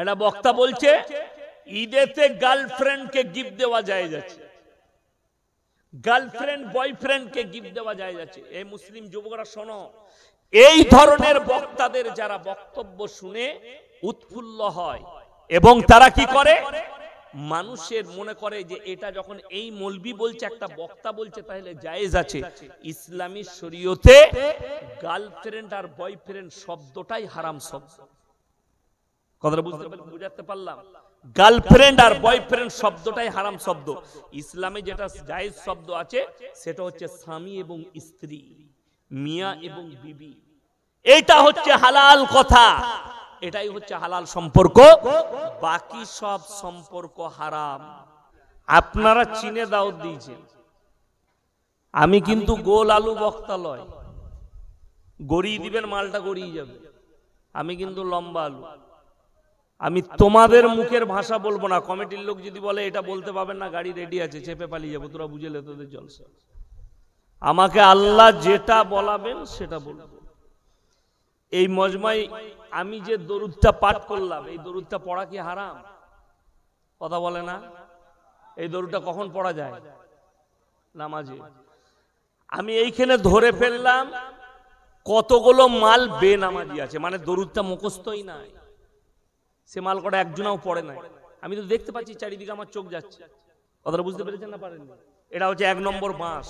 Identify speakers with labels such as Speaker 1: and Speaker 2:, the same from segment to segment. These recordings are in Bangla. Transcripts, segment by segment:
Speaker 1: একটা বক্তা বলছে ঈদেতে গার্লফ্রেন্ড কে গিফট দেওয়া যায় যাচ্ছে গার্লফ্রেন্ড বয়ফ্রেন্ড কে গিফট দেওয়া যায় যাচ্ছে এই মুসলিম যুবকরা শোনো এই ধরনের বক্তাদের যারা বক্তব্য শুনে উৎফুল্ল হয় এবং তারা কি করে মানুষের মনে করে যে এটা যখন এই মলবি বলছে একটা বক্তা বলছে তাহলে জায়েজ আছে ইসলামী শরীয়তে গার্লফ্রেন্ড আর বয়ফ্রেন্ড শব্দটাই হারাম শব্দ কথাটা বুঝতে বুঝাতে পারলাম গার্লফ্রেন্ড আর বয়ফ্রেন্ড শব্দটাই হারাম শব্দ ইসলামে যেটা জায়েজ শব্দ আছে সেটা হচ্ছে স্বামী এবং স্ত্রী মিয়া এবং বিবি এটা হচ্ছে হালাল কথা এটাই হচ্ছে হালাল সম্পর্ক বাকি সব সম্পর্ক হারাম আপনারা চিনে দাওয়াত দিয়েছেন আমি কিন্তু গোল আলু বক্তালয় গড়িয়ে দিবেন মালটা গড়িয়ে যাবে আমি কিন্তু লম্বা আলু আমি তোমাদের মুখের ভাষা বলবো না কমিটির লোক যদি বলে এটা বলতে পাবেন না গাড়ি রেডি আছে চেপে পালিয়ে যাবো তোরা বুঝেলে তোদের জলসা আমাকে আল্লাহ যেটা বলাবেন সেটা বলবো এই মজমাই আমি যে দরুদটা পাঠ করলাম এই দরুদটা পড়া কি হারাম কথা বলে না এই দরুদটা কখন পড়া যায় নামাজে আমি এইখানে ধরে ফেললাম কতগুলো মাল বেনামাজি আছে মানে দরুদটা মুখস্থই নাই সে মাল কটা একজনাও পড়ে নাই আমি তো দেখতে পাচ্ছি চারিদিকে আমার চোখ যাচ্ছে কথাটা বুঝতে পেরেছেন না পারেন এটা হচ্ছে এক নম্বর বাঁশ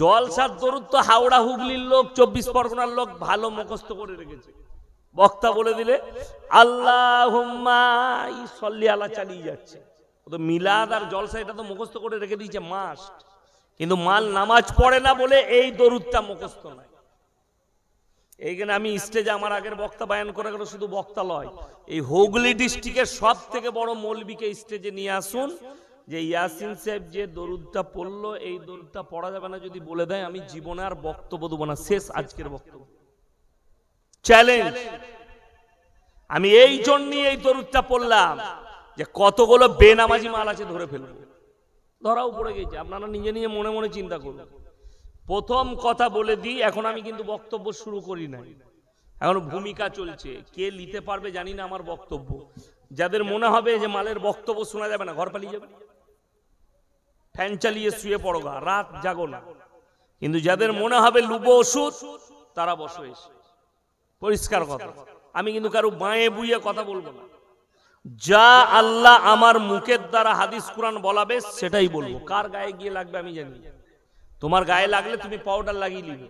Speaker 1: জলসার দরুদ তো হাওড়া হুগলির লোক চব্বিশ পরগনার লোক ভালো মুখস্ত করে রেখেছে বক্তা বলে দিলে আল্লাহ আল্লাহ চালিয়ে যাচ্ছে মিলাদ আর জলসা এটা তো মুখস্ত করে রেখে দিয়েছে মাস কিন্তু মাল নামাজ পড়ে না বলে এই দরুদটা মুখস্থ নাই এইখানে আমি স্টেজে আমার আগের বক্তা বায়ান করে গেল শুধু বক্তা লয় এই হুগলি ডিস্ট্রিক্টের সব থেকে বড় মৌলবীকে স্টেজে নিয়ে আসুন যে ইয়াসিন সাহেব যে দরুদটা পড়লো এই দরুদটা পড়া যাবে না যদি বলে দেয় আমি জীবনে আর বক্তব্য দেবো না শেষ আজকের বক্তব্য চ্যালেঞ্জ আমি এই জন্যই এই দরুদটা পড়লাম যে কতগুলো বেনামাজি মাল আছে ধরে ফেলবো ধরাও পড়ে গেছে আপনারা নিজে নিজে মনে মনে চিন্তা করুন প্রথম কথা বলে দিই এখন আমি কিন্তু বক্তব্য শুরু করি নাই এখন ভূমিকা চলছে কে নিতে পারবে জানি না আমার বক্তব্য যাদের মনে হবে যে মালের বক্তব্য শোনা যাবে না ঘর পালিয়ে যাবে ফ্যান চালিয়ে শুয়ে পড়োগা রাত জাগো না কিন্তু যাদের মনে হবে লুবো ওষুধ তারা বসো এসে পরিষ্কার কথা আমি কিন্তু কারো বাঁয়ে বুয়ে কথা বলবো না যা আল্লাহ আমার মুখের দ্বারা হাদিস কোরআন বলাবে সেটাই বলবো কার গায়ে গিয়ে লাগবে আমি জানি তোমার গায়ে লাগলে তুমি পাউডার লাগিয়ে নিবে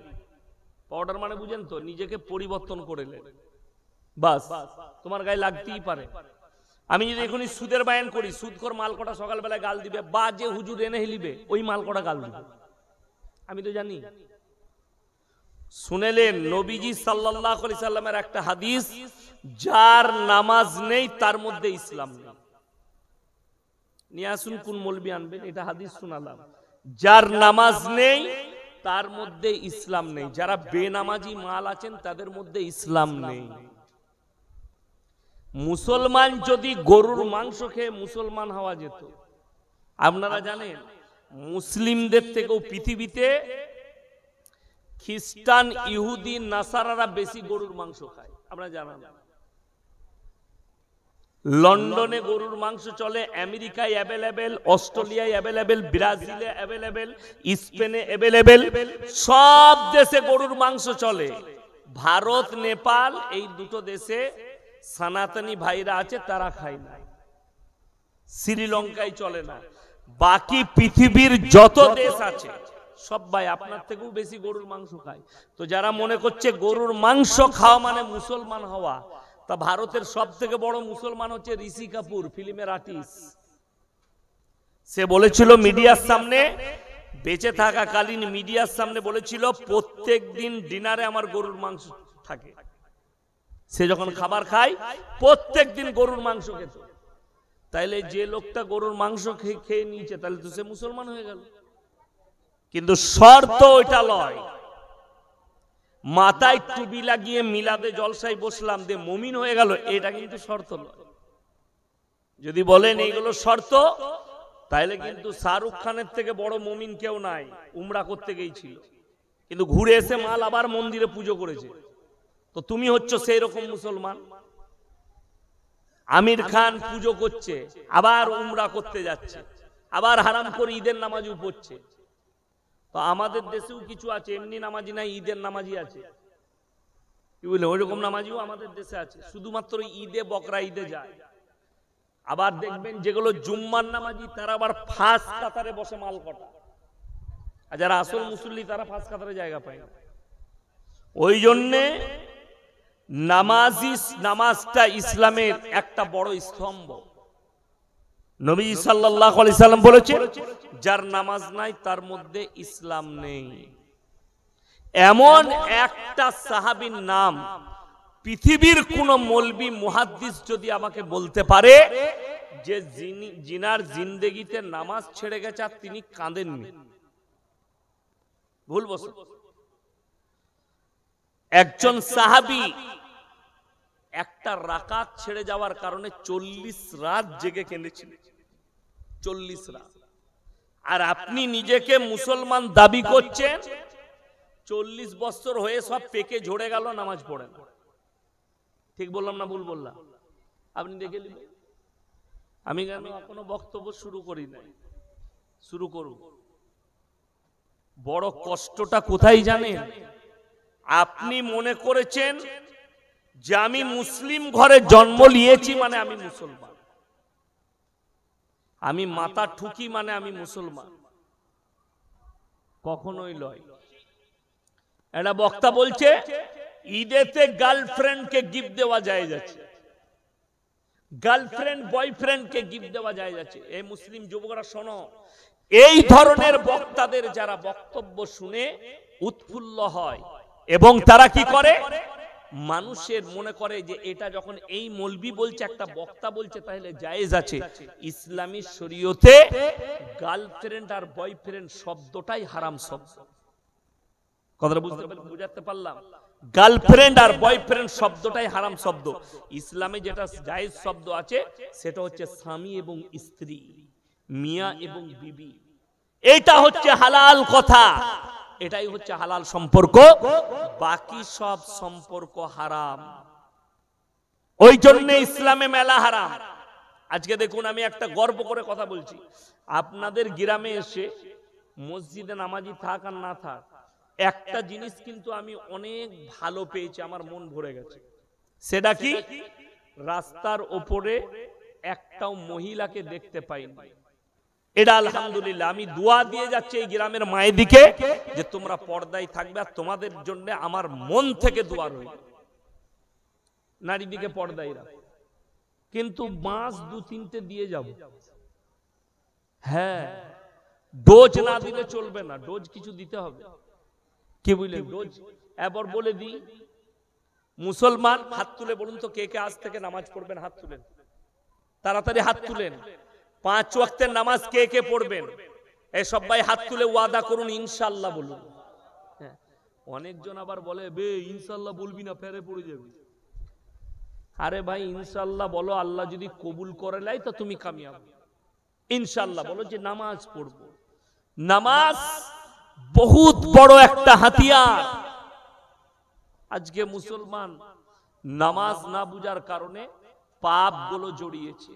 Speaker 1: পাউডার মানে বুঝেন তো নিজেকে পরিবর্তন করে বাস তোমার গায়ে লাগতেই পারে আমি যদি এখনই সুদের বায়ন করি সুদকর মালকটা সকালবেলায় গাল দিবে বা যে হুজুর এনে হেলিবে ওই মালকটা গাল দিবে আমি তো জানি শুনেলেন নবীজি সাল্লাহ সাল্লামের একটা হাদিস যার নামাজ নেই তার মধ্যে ইসলাম নেই নিয়ে আসুন কোন মলবি আনবেন এটা হাদিস শোনালাম যার নামাজ নেই তার মধ্যে ইসলাম নেই যারা বেনামাজি মাল আছেন তাদের মধ্যে ইসলাম নেই মুসলমান যদি গরুর মাংস খেয়ে মুসলমান হওয়া যেত আপনারা জানেন মুসলিমদের থেকেও পৃথিবীতে খ্রিস্টান ইহুদি নাসারারা বেশি গরুর মাংস খায় আপনারা জানান না লন্ডনে গরুর মাংস চলে আমেরিকায় অ্যাভেলেবেল অস্ট্রেলিয়ায় অ্যাভেলেবেল ব্রাজিলে অ্যাভেলেবেল স্পেনে অ্যাভেলেবেল সব দেশে গরুর মাংস চলে ভারত নেপাল এই দুটো দেশে সনাতনী ভাইরা আছে তারা খায় না শ্রীলঙ্কায় চলে না বাকি পৃথিবীর যত দেশ আছে সব ভাই আপনার থেকেও বেশি গরুর মাংস খায় তো যারা মনে করছে গরুর মাংস খাওয়া মানে মুসলমান হওয়া তা ভারতের সব থেকে বড় মুসলমান হচ্ছে ঋষি কাপুর ফিল্মের আর্টিস্ট সে বলেছিল মিডিয়ার সামনে বেঁচে থাকাকালীন মিডিয়ার সামনে বলেছিল প্রত্যেক দিন ডিনারে আমার গরুর মাংস থাকে সে যখন খাবার খায় প্রত্যেক দিন গরুর মাংস খেত তাইলে যে লোকটা গরুর মাংস খেয়ে নিয়েছে তাহলে তো সে মুসলমান হয়ে গেল কিন্তু শর্ত ওইটা লয় মাথায় টুবি লাগিয়ে মিলাদে জলসাই বসলাম দে মমিন হয়ে গেল এটা কিন্তু শর্ত যদি বলেন এইগুলো শর্ত তাহলে কিন্তু শাহরুখ খানের থেকে বড় মমিন কেউ নাই উমরা করতে গেছিল কিন্তু ঘুরে এসে মাল আবার মন্দিরে পুজো করেছে তো তুমি হচ্ছ সেই রকম মুসলমান আমির খান পুজো করছে আবার উমরা করতে যাচ্ছে আবার হারাম করে ঈদের নামাজ পড়ছে তো আমাদের দেশেও কিছু আছে এমনি নামাজি না ঈদের নামাজি আছে কি বুঝলে ওইরকম নামাজিও আমাদের দেশে আছে শুধুমাত্র ঈদে বকরা ঈদে যায় আবার দেখবেন যেগুলো জুম্মার নামাজি তারা আবার ফাঁস কাতারে বসে মাল কটা আর যারা আসল মুসল্লি তারা ফাঁস কাতারে জায়গা পায় না ওই জন্যে নামাজি নামাজটা ইসলামের একটা বড় স্তম্ভ নবী সাল্লাহ আলি সাল্লাম বলেছে যার নামাজ নাই তার মধ্যে ইসলাম নেই এমন একটা সাহাবির নাম পৃথিবীর কোন মলবি মুহাদ্দিস যদি আমাকে বলতে পারে যে জিনার জিন্দেগিতে নামাজ ছেড়ে গেছে আর তিনি কাঁদেননি ভুল বস একজন সাহাবি একটা রাকাত ছেড়ে যাওয়ার কারণে চল্লিশ রাত জেগে কেঁদেছিলেন চল্লিশ রাত আর আপনি নিজেকে মুসলমান দাবি করছেন চল্লিশ বছর হয়ে সব পেকে ঝরে গেল নামাজ পড়ে না ঠিক বললাম না ভুল বললাম আপনি দেখে নেবেন আমি কেন কোনো বক্তব্য শুরু করি না শুরু করব বড় কষ্টটা কোথায় জানেন আপনি মনে করেছেন যে আমি মুসলিম ঘরে জন্ম নিয়েছি মানে আমি মুসলমান আমি মাথা ঠুকি মানে, মানে আমি মুসলমান কখনোই লয় এটা বক্তা বলছে ঈদেতে গার্লফ্রেন্ডকে গিফট দেওয়া যায় যাচ্ছে গার্লফ্রেন্ড বয়ফ্রেন্ডকে গিফট দেওয়া যায় যাচ্ছে এই মুসলিম যুবকরা শোনো এই ধরনের বক্তাদের যারা বক্তব্য শুনে উৎফুল্ল হয় এবং তারা কি করে মানুষের মনে করে যে এটা যখন এই মলবি বলছে একটা বক্তা বলছে তাহলে জায়েজ আছে ইসলামী শরীয়তে গার্লফ্রেন্ড আর বয়ফ্রেন্ড শব্দটাই হারাম শব্দ কথাটা বুঝতে বুঝাতে পারলাম গার্লফ্রেন্ড আর বয়ফ্রেন্ড শব্দটাই হারাম শব্দ ইসলামে যেটা জায়েজ শব্দ আছে সেটা হচ্ছে স্বামী এবং স্ত্রী মিয়া এবং বিবি এটা হচ্ছে হালাল কথা এটাই হচ্ছে হালাল সম্পর্ক বাকি সব সম্পর্ক হারাম ওই জন্য ইসলামে মেলা হারাম আজকে দেখুন আমি একটা গর্ব করে কথা বলছি আপনাদের গ্রামে এসে মসজিদে নামাজি থাক আর না থাক একটা জিনিস কিন্তু আমি অনেক ভালো পেয়েছি আমার মন ভরে গেছে সেটা কি রাস্তার ওপরে একটাও মহিলাকে দেখতে পাইনি এটা আলহামদুলিল্লাহ আমি দোয়া দিয়ে যাচ্ছি এই গ্রামের মায়ের দিকে যে তোমরা পর্দায় থাকবে আর তোমাদের জন্য আমার মন থেকে দোয়া রইল নারী দিকে পর্দায় রাখ কিন্তু মাস দু তিনটে দিয়ে যাব হ্যাঁ ডোজ না দিলে চলবে না ডোজ কিছু দিতে হবে কি বুঝলে ডোজ এবার বলে দিই মুসলমান হাত তুলে বলুন তো কে কে আজ থেকে নামাজ পড়বেন হাত তুলেন তাড়াতাড়ি হাত তুলেন পাঁচ ওয়াক্তের নামাজ কে কে পড়বেন এই সবাই হাত তুলে ওয়াদা করুন ইনশাল্লাহ বলুন হ্যাঁ, অনেকজন আবার বলে বে ইনশাল্লাহ বলবি না ফেরে পড়ে যাবে আরে ভাই ইনশাল্লাহ বলো আল্লাহ যদি কবুল করে নাই তা তুমি কামিয়াব ইনশাল্লাহ বলো যে নামাজ পড়ব নামাজ বহুত বড় একটা হাতিয়ার আজকে মুসলমান নামাজ না বুঝার কারণে পাপ গুলো জড়িয়েছে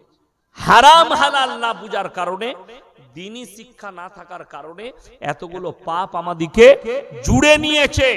Speaker 1: হারাম হালাল না বুঝার কারণে দিনই শিক্ষা না থাকার কারণে এতগুলো পাপ আমাদিকে জুড়ে নিয়েছে